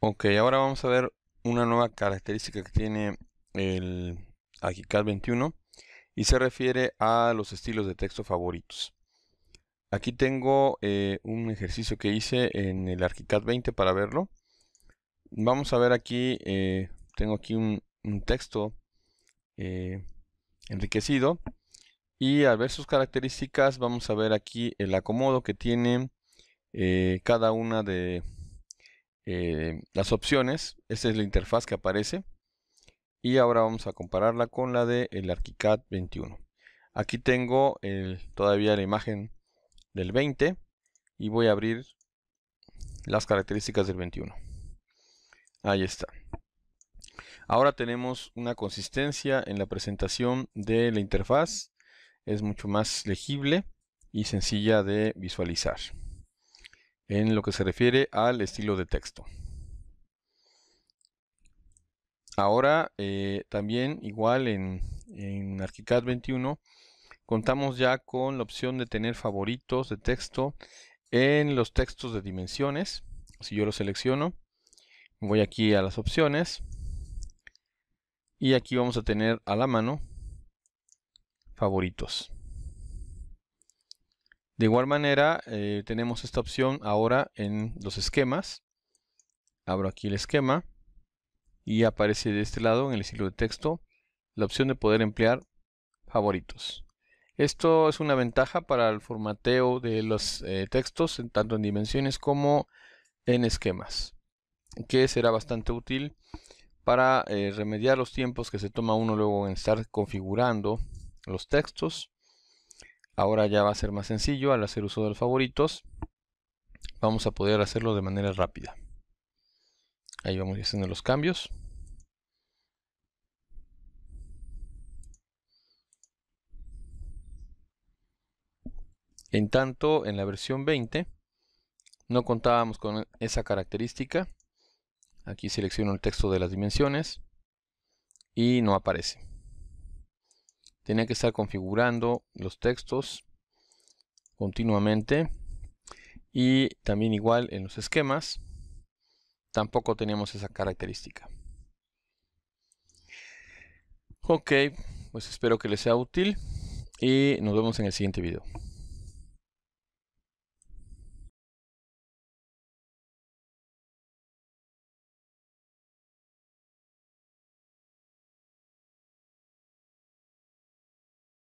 Ok, ahora vamos a ver una nueva característica que tiene el ArchiCAD 21 y se refiere a los estilos de texto favoritos. Aquí tengo eh, un ejercicio que hice en el ArchiCAD 20 para verlo. Vamos a ver aquí, eh, tengo aquí un, texto eh, enriquecido y al ver sus características vamos a ver aquí el acomodo que tiene cada una de eh, las opciones. Esta es la interfaz que aparece. Y ahora vamos a compararla con la del el ArchiCAD 21. Aquí tengo todavía la imagen del 20 y voy a abrir las características del 21. Ahí está. Ahora tenemos una consistencia en la presentación de la interfaz. Es mucho más legible y sencilla de visualizar en lo que se refiere al estilo de texto. Ahora eh, también igual en, en ArchiCAD 21 contamos ya con la opción de tener favoritos de texto en los textos de dimensiones. Si yo lo selecciono, voy aquí a las opciones y aquí vamos a tener a la mano favoritos. De igual manera, eh, tenemos esta opción ahora en los esquemas. Abro aquí el esquema y aparece de este lado en el estilo de texto la opción de poder emplear favoritos. Esto es una ventaja para el formateo de los eh, textos, tanto en dimensiones como en esquemas, que será bastante útil para eh, remediar los tiempos que se toma uno luego en estar configurando los textos Ahora ya va a ser más sencillo al hacer uso de los favoritos. Vamos a poder hacerlo de manera rápida. Ahí vamos haciendo los cambios. En tanto, en la versión 20 no contábamos con esa característica. Aquí selecciono el texto de las dimensiones y no aparece tenía que estar configurando los textos continuamente y también igual en los esquemas tampoco teníamos esa característica ok pues espero que les sea útil y nos vemos en el siguiente video